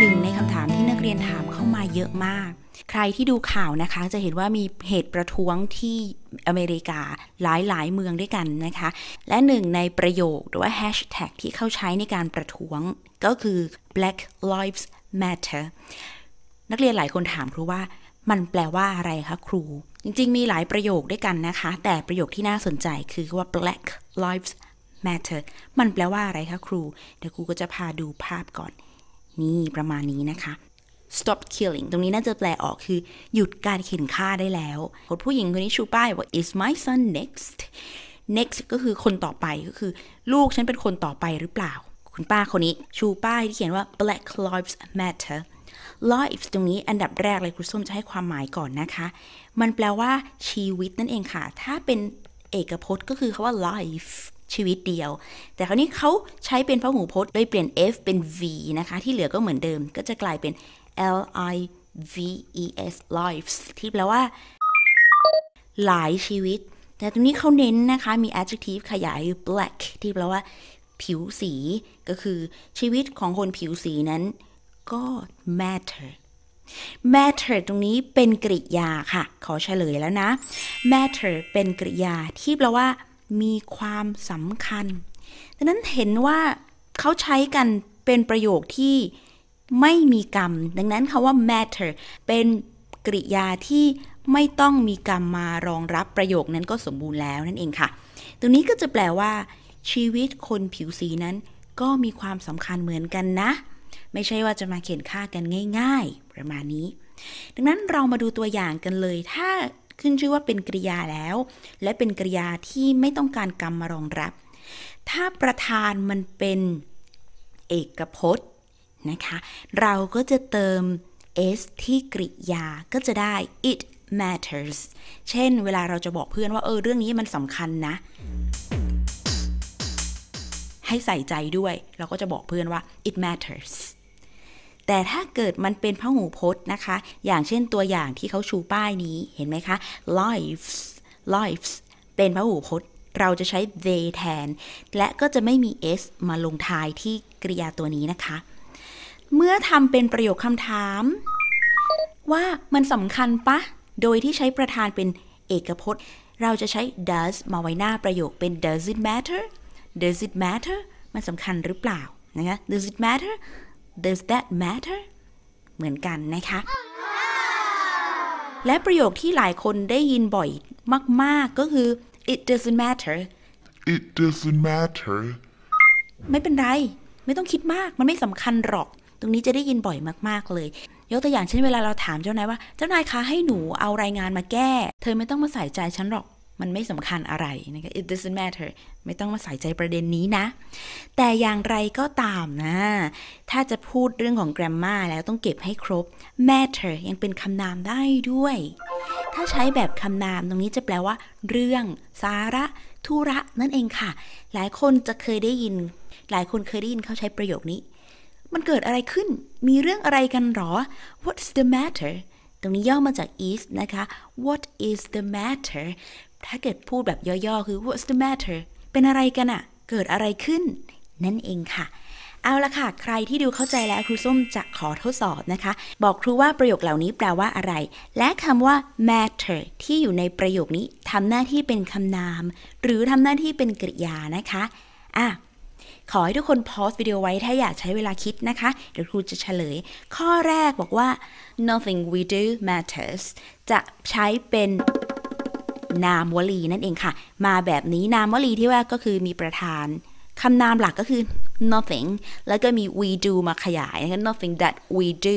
หนึ่งในคำถามที่นักเรียนถามเข้ามาเยอะมาก ใครที่ดูข่าวนะคะจะเห็นว่ามีเหตุประท้วงที่อเมริกาหลายหลายเมืองด้วยกันนะคะ และหนึ่งในประโยคหรือว่าแฮชแท็กที่เข้าใช้ในการประท้วง ก็คือ Black Lives Matter นักเรียนหลายคนถามครูว่า มันแปลว่าอะไรคะครู จริงๆ มีหลายประโยคด้วยกันนะคะ แต่ประโยคที่น่าสนใจคือว่า Black Lives Matter มันแปลว่าอะไรคะครู เดี๋ยวครูก็จะพาดูภาพก่อนนี่ประมาณนี้นะคะ stop killing ตรงนี้น่าจะแปลออกคือ หยุดการเข็นฆ่าได้แล้ว คนผู้หญิงคนนี้ชูป้ายว่า is my son next next ก็คือคนต่อไปก็คือ ลูกฉันเป็นคนต่อไปหรือเปล่า คุณป้าคนนี้ชูป้ายที่เขียนว่า black lives matter lives ตรงนี้อันดับแรกเลยครูส้มจะให้ความหมายก่อนนะคะ มันแปลว่าชีวิตนั่นเองค่ะ ถ้าเป็นเอกพจน์ก็คือคาว่า life ชีวิตเดียว แต่คราวนี้เขาใช้เป็นพหูพจน์โดยเปลี่ยน f เป็น v นะคะ ที่เหลือก็เหมือนเดิม ก็จะกลายเป็น l i v e s lives ที่แปลว่า หลายชีวิต แต่ตรงนี้เขาเน้นนะคะ มี adjective ขยาย black ที่แปลว่า ผิวสี ก็คือ ชีวิตของคนผิวสีนั้นก็ matter matter ตรงนี้เป็นกริยาค่ะ ขอเฉลยแล้วนะ matter เป็นกริยาที่แปลว่ามีความสำคัญ ดังนั้นเห็นว่าเขาใช้กันเป็นประโยคที่ไม่มีกรรม ดังนั้นคาว่า matter เป็นกริยาที่ไม่ต้องมีกรรม มารองรับประโยคนั้นก็สมบูรณ์แล้วนั่นเองค่ะตรงนี้ก็จะแปลว่า ชีวิตคนผิวสี นั้น ก็มีความสำคัญเหมือนกันนะ ไม่ใช่ว่าจะมาเขียนค่ากันง่าย ๆ ประมาณนี้ ดังนั้นเรามาดูตัวอย่างกันเลย ถ้าขึ้นชื่อว่าเป็นกริยาแล้ว และเป็นกริยาที่ไม่ต้องการกรรมมารองรับ ถ้าประธานมันเป็นเอกพจน์นะคะ เราก็จะเติม s ที่กริยาก็จะได้ it matters เช่นเวลาเราจะบอกเพื่อนว่า เออเรื่องนี้มันสำคัญนะ ให้ใส่ใจด้วยเราก็จะบอกเพื่อนว่า it matters แต่ถ้าเกิดมันเป็นพหูพจน์นะคะ อย่างเช่นตัวอย่างที่เขาชูป้ายนี้ เห็นไหมคะ lives lives เป็นพหูพจน์ เราจะใช้ they แทน และก็จะไม่มี s มาลงท้ายที่กริยาตัวนี้นะคะ เมื่อทำเป็นประโยคคำถาม ว่ามันสำคัญปะ โดยที่ใช้ประธานเป็นเอกพจน์ เราจะใช้ does มาไว้หน้าประโยคเป็น does it matter does it matter มันสำคัญหรือเปล่านะคะ does it matter does that matter เหมือนกัน นะคะ และประโยคที่หลายคนได้ยินบ่อยมาก ๆ ก็คือ it doesn't matter it doesn't matter ไม่เป็นไร ไม่ต้องคิดมาก มันไม่สำคัญหรอก ตรงนี้จะได้ยินบ่อยมาก ๆ เลย ยกตัวอย่างเช่นเวลาเราถามเจ้านายว่า เจ้านายคะให้หนูเอารายงานมาแก้ เธอไม่ต้องมาใส่ใจฉันหรอกมันไม่สำคัญอะไรนะคะ it doesn't matter ไม่ต้องมาใส่ใจประเด็นนี้นะ แต่อย่างไรก็ตามนะ ถ้าจะพูดเรื่องของ grammar แล้วต้องเก็บให้ครบ matter ยังเป็นคำนามได้ด้วย ถ้าใช้แบบคำนามตรงนี้จะแปลว่า เรื่อง สาระ ธุระ นั่นเองค่ะ หลายคนจะเคยได้ยิน หลายคนเคยได้ยินเขาใช้ประโยคนี้ มันเกิดอะไรขึ้น มีเรื่องอะไรกันหรอ what's the matter ตรงนี้ย่อมาจาก is นะคะ what is the matter ถ้าเกิดพูดแบบย่อๆคือ what's the matter เป็นอะไรกันอะเกิดอะไรขึ้น นั่นเองค่ะ เอาละค่ะ ใครที่ดูเข้าใจแล้วครูส้มจะขอทดสอบนะคะ บอกครูว่าประโยคเหล่านี้แปลว่าอะไร และคำว่า matter ที่อยู่ในประโยคนี้ทำหน้าที่เป็นคำนาม หรือทำหน้าที่เป็นกริยานะคะ อ่ะ ขอให้ทุกคนพอสวิดีโอไว้ถ้าอยากใช้เวลาคิดนะคะ เดี๋ยวครูจะเฉลย ข้อแรกบอกว่า nothing we do matters จะใช้เป็นนามวลี นั่นเองค่ะ มาแบบนี้นามวลีที่ว่าก็คือมีประธานคำนามหลักก็คือ nothing แล้วก็มี we do มาขยายนะ nothing that we do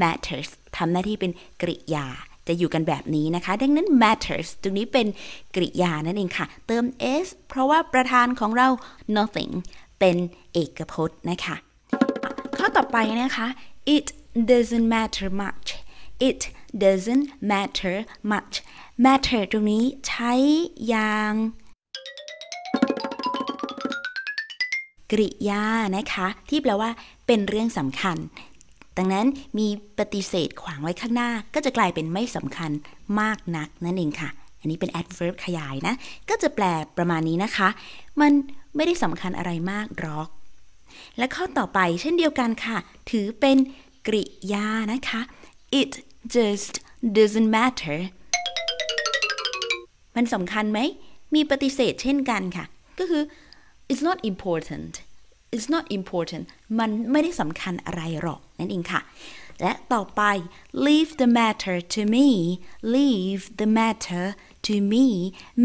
matters ทำหน้าที่เป็นกริยาจะอยู่กันแบบนี้นะคะ ดังนั้น matters ตรงนี้เป็นกริยานั่นเองค่ะ เติม s เพราะว่าประธานของเรา nothing เป็นเอกพจน์นะคะ ข้อต่อไปนะคะ it doesn't matter much it doesn't matter much matter ตรงนี้ใช้อย่าง กริยานะคะ ที่แปลว่าเป็นเรื่องสำคัญ ดังนั้นมีปฏิเสธขวางไว้ข้างหน้าก็จะกลายเป็นไม่สำคัญมากนัก นั่นเองค่ะ อันนี้เป็น adverb ขยายนะ ก็จะแปลประมาณนี้นะคะ มันไม่ได้สำคัญอะไรมากหรอก และข้อต่อไปเช่นเดียวกันค่ะ ถือเป็นกริยานะคะ it just doesn't matter มันสำคัญไหม มีปฏิเสธเช่นกันค่ะ ก็คือ it's not important it's not important มันไม่ได้สำคัญอะไรหรอก นั่นเองค่ะ และต่อไป leave the matter to me leave the matter to me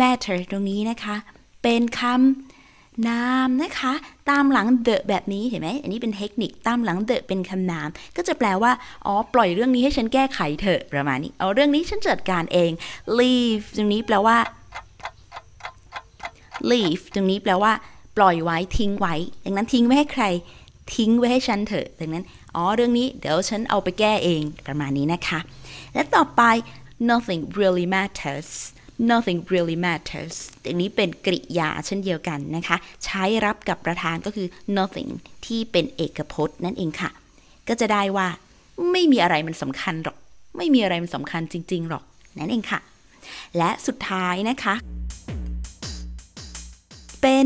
matter ตรงนี้นะคะ เป็นคำนามนะคะตามหลัง the แบบนี้เห็นไหมอันนี้เป็นเทคนิคตามหลัง the เป็นคำนาม ก็จะแปลว่าอ๋อปล่อยเรื่องนี้ให้ฉันแก้ไขเถอะประมาณนี้เอาเรื่องนี้ฉันจัดการเอง leave ตรงนี้แปลว่า leave ตรงนี้แปลว่า ปล่อยไว้ทิ้งไว้ดังนั้นทิ้งไว้ให้ใครทิ้งไว้ให้ฉันเถอะดังนั้นอ๋อเรื่องนี้เดี๋ยวฉันเอาไปแก้เองประมาณนี้นะคะและต่อไป nothing really matters nothing really matters อังนี้เป็นกริยาเช่นเดียวกันนะคะ ใช้รับกับประธานก็คือ nothing ที่เป็นเอกพจน์นั่นเองค่ะก็จะได้ว่าไม่มีอะไรมันสำคัญหรอก ไม่มีอะไรมันสำคัญจริงๆหรอกนั่นเองค่ะและสุดท้ายนะคะ เป็น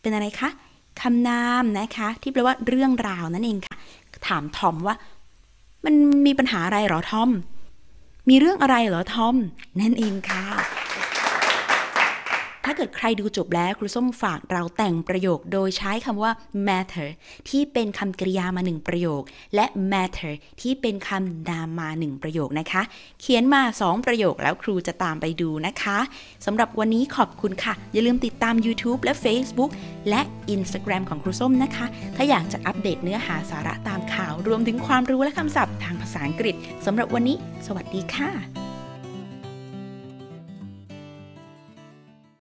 เป็นอะไรคะคำนามนะคะที่แปลว่าเรื่องราวนั่นเองค่ะ ถามทอมว่ามันมีปัญหาอะไรหรอทอมมีเรื่องอะไรเหรอทอมนั่นเองค่ะถ้าเกิดใครดูจบแล้วครูส้มฝากเราแต่งประโยคโดยใช้คำว่า matter ที่เป็นคำกริยามาหนึ่งประโยคและ matter ที่เป็นคำนามมาหนึ่งประโยคนะคะ เขียนมา 2 ประโยคแล้วครูจะตามไปดูนะคะสำหรับวันนี้ขอบคุณค่ะ อย่าลืมติดตาม YouTube และ Facebook และ Instagram ของครูส้มนะคะ ถ้าอยากจะอัปเดตเนื้อหาสาระตามข่าวรวมถึงความรู้และคำศัพท์ทางภาษาอังกฤษสำหรับวันนี้ สวัสดีค่ะ